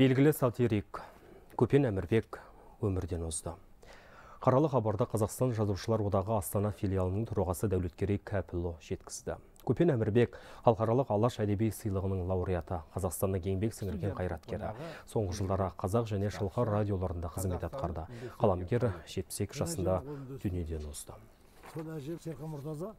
белгілі сатирик көпен әмірбек өмірден озды қаралы хабарда қазақстан жазушылар одағы астана филиалының тұрғасы дәулеткерей кәпілу жеткізді көпен әмірбек халықаралық алаш әдеби сыйлығының лауреаты қазақстанның еңбек сіңірген қайраткері соңғы жылдары қазақ және шалқар радиоларында қызмет атқарды қаламгер 72 жасында дүниеден озды